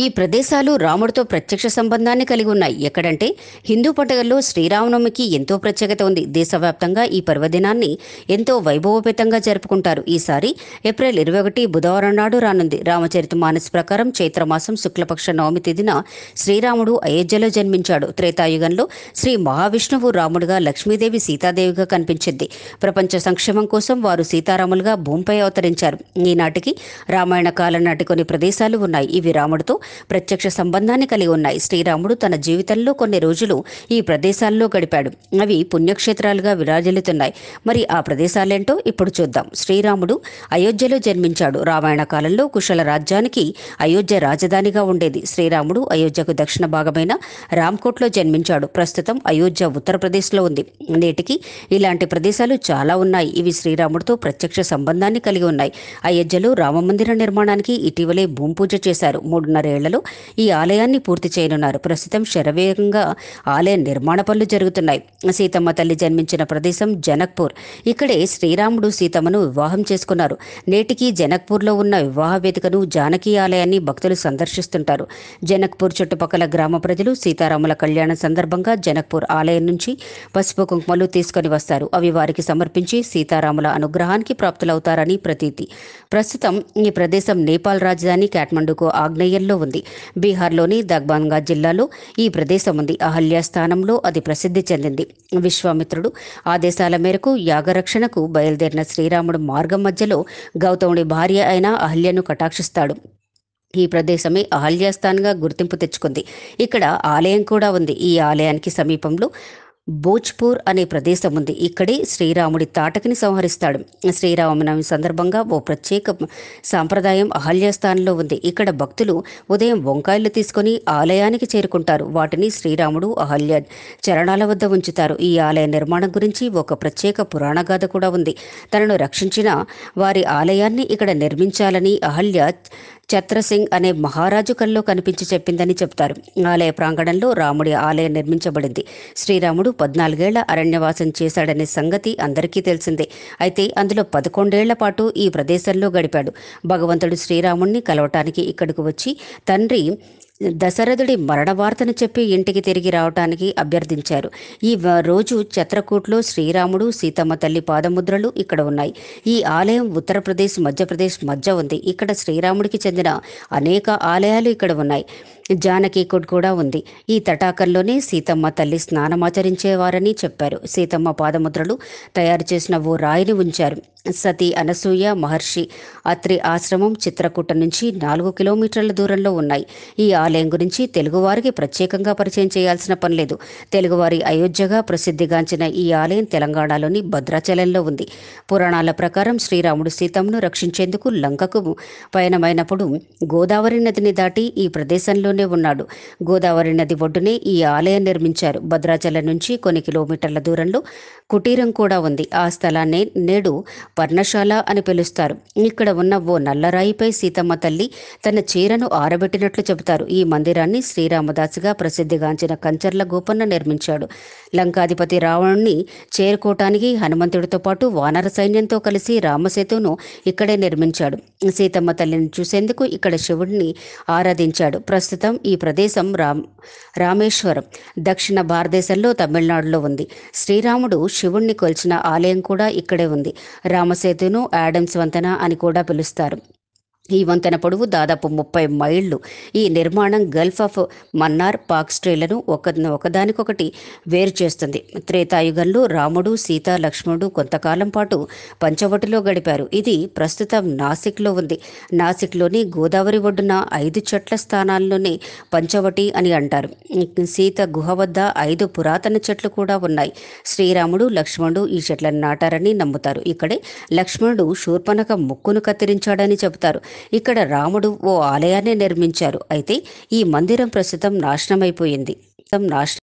ఈ ప్రదేశాలు రాముడితో ప్రత్యక్ష సంబంధాన్ని కలిగి ఉన్నాయి ఎక్కడంటే హిందూ పండుగల్లో శ్రీరామనవమికి ఎంతో ప్రత్యేకత ఉంది దేశవ్యాప్తంగా ఈ పర్వదినాన్ని ఎంతో వైభవోపేతంగా జరుపుకుంటారు ఈసారి ఏప్రిల్ ఇరవై ఒకటి బుధవారం నాడు రానుంది రామచరిత మానస్ ప్రకారం చైత్రమాసం శుక్లపక్ష నవమి తేదీన శ్రీరాముడు అయోధ్యలో జన్మించాడు త్రేతాయుగంలో శ్రీ మహావిష్ణువు రాముడుగా లక్ష్మీదేవి సీతాదేవిగా కనిపించింది ప్రపంచ సంక్షేమం కోసం వారు సీతారాములుగా భూమిపై అవతరించారు ఈనాటికి రామాయణ కాలం నాటి కొన్ని ప్రదేశాలు ఉన్నాయి ఇవి రాముడితో ప్రత్యక్ష సంబంధాన్ని కలిగి ఉన్నాయి శ్రీరాముడు తన జీవితంలో కొన్ని రోజులు ఈ ప్రదేశాల్లో గడిపాడు అవి పుణ్యక్షేత్రాలుగా విరాజిల్లుతున్నాయి మరి ఆ ప్రదేశాలేంటో ఇప్పుడు చూద్దాం శ్రీరాముడు అయోధ్యలో జన్మించాడు రామాయణ కాలంలో కుశల రాజ్యానికి అయోధ్య రాజధానిగా ఉండేది శ్రీరాముడు అయోధ్యకు దక్షిణ భాగమైన రామ్కోట్లో జన్మించాడు ప్రస్తుతం అయోధ్య ఉత్తరప్రదేశ్లో ఉంది నేటికి ఇలాంటి ప్రదేశాలు చాలా ఉన్నాయి ఇవి శ్రీరాముడితో ప్రత్యక్ష సంబంధాన్ని కలిగి ఉన్నాయి అయోధ్యలో రామమందిర నిర్మాణానికి ఇటీవలే భూమి పూజ చేశారు మూడున్నర నెలల్లో ఈ ఆలయాన్ని పూర్తి చేయనున్నారు ప్రస్తుతం శరవేగంగా ఆలయ నిర్మాణ పనులు జరుగుతున్నాయి సీతమ్మ తల్లి జన్మించిన ప్రదేశం జనక్పూర్ ఇక్కడే శ్రీరాముడు సీతమ్మను వివాహం చేసుకున్నారు నేటికి జనక్పూర్లో ఉన్న వివాహ వేదికను జానకి ఆలయాన్ని భక్తులు సందర్శిస్తుంటారు జనక్పూర్ చుట్టుపక్కల గ్రామ ప్రజలు సీతారాముల కళ్యాణం సందర్భంగా జనక్పూర్ ఆలయం నుంచి పసుపు కుంకుమలు తీసుకొని వస్తారు అవి వారికి సమర్పించి సీతారాముల అనుగ్రహానికి ప్రాప్తులవుతారని ప్రతీతి ప్రస్తుతం ఈ ప్రదేశం నేపాల్ రాజధాని కాట్మండుకు ఆగ్నేయంలో ఉంది ఉంది బీహార్లోని దగ్బాన్గా జిల్లాలో ఈ ప్రదేశం ఉంది అహల్య స్థానంలో అది ప్రసిద్ధి చెందింది విశ్వామిత్రుడు ఆదేశాల మేరకు యాగరక్షణకు బయలుదేరిన శ్రీరాముడు మార్గం మధ్యలో గౌతముడి భార్య అయిన అహల్యను కటాక్షిస్తాడు ఈ ప్రదేశమే అహల్యాస్థాన్గా గుర్తింపు తెచ్చుకుంది ఇక్కడ ఆలయం కూడా ఉంది ఈ ఆలయానికి సమీపంలో భోజ్పూర్ అనే ప్రదేశం ఉంది ఇక్కడే శ్రీరాముడి తాటకిని సంహరిస్తాడు శ్రీరామనవమి సందర్భంగా ఓ ప్రత్యేక సాంప్రదాయం అహల్యస్థానంలో ఉంది ఇక్కడ భక్తులు ఉదయం వంకాయలు తీసుకుని ఆలయానికి చేరుకుంటారు వాటిని శ్రీరాముడు అహల్య చరణాల వద్ద ఉంచుతారు ఈ ఆలయ నిర్మాణం గురించి ఒక ప్రత్యేక పురాణగాథ కూడా ఉంది తనను రక్షించిన వారి ఆలయాన్ని ఇక్కడ నిర్మించాలని అహల్య ఛత్రసింగ్ అనే మహారాజు కల్లో కనిపించి చెప్పిందని చెప్తారు ఆలయ ప్రాంగణంలో రాముడి ఆలయం నిర్మించబడింది శ్రీరాముడు పద్నాలుగేళ్ల అరణ్యవాసం చేశాడనే సంగతి అందరికీ తెలిసిందే అయితే అందులో పదకొండేళ్ల పాటు ఈ ప్రదేశంలో గడిపాడు భగవంతుడు శ్రీరాముణ్ణి కలవటానికి ఇక్కడికి వచ్చి తండ్రి దశరథుడి మరణ వార్తను చెప్పి ఇంటికి తిరిగి రావటానికి అభ్యర్థించారు ఈ రోజు చత్రకూట్లో శ్రీరాముడు సీతమ్మ తల్లి పాదముద్రలు ఇక్కడ ఉన్నాయి ఈ ఆలయం ఉత్తరప్రదేశ్ మధ్యప్రదేశ్ మధ్య ఉంది ఇక్కడ శ్రీరాముడికి చెందిన అనేక ఆలయాలు ఇక్కడ ఉన్నాయి జానకి కోట్ కూడా ఉంది ఈ తటాకంలోనే సీతమ్మ తల్లి స్నానమాచరించేవారని చెప్పారు సీతమ్మ పాదముద్రలు తయారు చేసిన ఓ రాయిని ఉంచారు సతీ అనసూయ మహర్షి అత్రి ఆశ్రమం చిత్రకూట నుంచి నాలుగు కిలోమీటర్ల దూరంలో ఉన్నాయి ఈ ఆలయం ఆలయం గురించి తెలుగువారికి ప్రత్యేకంగా పరిచయం చేయాల్సిన పనిలేదు తెలుగువారి అయోధ్యగా ప్రసిద్ధిగాంచిన ఈ ఆలయం తెలంగాణలోని భద్రాచలంలో ఉంది పురాణాల ప్రకారం శ్రీరాముడు సీతమ్మను రక్షించేందుకు లంకకు పయనమైనప్పుడు గోదావరి నదిని దాటి ఈ ప్రదేశంలోనే ఉన్నాడు గోదావరి నది ఒడ్డునే ఈ ఆలయం నిర్మించారు భద్రాచలం నుంచి కొన్ని కిలోమీటర్ల దూరంలో కుటీరం కూడా ఉంది ఆ స్థలాన్ని నేడు పర్ణశాల అని పిలుస్తారు ఇక్కడ ఉన్న ఓ నల్లరాయిపై సీతమ్మ తల్లి తన చీరను ఆరబెట్టినట్లు చెబుతారు ఈ ఈ మందిరాన్ని శ్రీరామదాసుగా ప్రసిద్ధిగాంచిన కంచర్ల గోపన్న నిర్మించాడు లంకాధిపతి రావణుని చేరుకోవటానికి హనుమంతుడితో పాటు వానర సైన్యంతో కలిసి రామసేతును ఇక్కడే నిర్మించాడు సీతమ్మ తల్లిని చూసేందుకు ఇక్కడ శివుడిని ఆరాధించాడు ప్రస్తుతం ఈ ప్రదేశం రామ్ రామేశ్వరం దక్షిణ భారతదేశంలో తమిళనాడులో ఉంది శ్రీరాముడు శివుణ్ణి కొలిచిన ఆలయం కూడా ఇక్కడే ఉంది రామసేతును యాడమ్స్ వంతెన అని కూడా పిలుస్తారు ఈ వంతెన పొడవు దాదాపు ముప్పై మైళ్ళు ఈ నిర్మాణం గల్ఫ్ ఆఫ్ మన్నార్ పాక్ స్ట్రీలను ఒక ఒకదానికొకటి వేరు చేస్తుంది త్రేతాయుగంలో రాముడు సీత లక్ష్మణుడు కొంతకాలం పాటు పంచవటిలో గడిపారు ఇది ప్రస్తుతం నాసిక్లో ఉంది నాసిక్లోని గోదావరి ఒడ్డున ఐదు చెట్ల స్థానాల్లోనే పంచవటి అని అంటారు సీత గుహ వద్ద ఐదు పురాతన చెట్లు కూడా ఉన్నాయి శ్రీరాముడు లక్ష్మణుడు ఈ చెట్లను నాటారని నమ్ముతారు ఇక్కడే లక్ష్మణుడు శూర్పనక ముక్కును కత్తిరించాడని చెబుతారు ఇక్కడ రాముడు ఓ ఆలయాన్ని నిర్మించారు అయితే ఈ మందిరం ప్రస్తుతం నాశనమైపోయింది నాశనం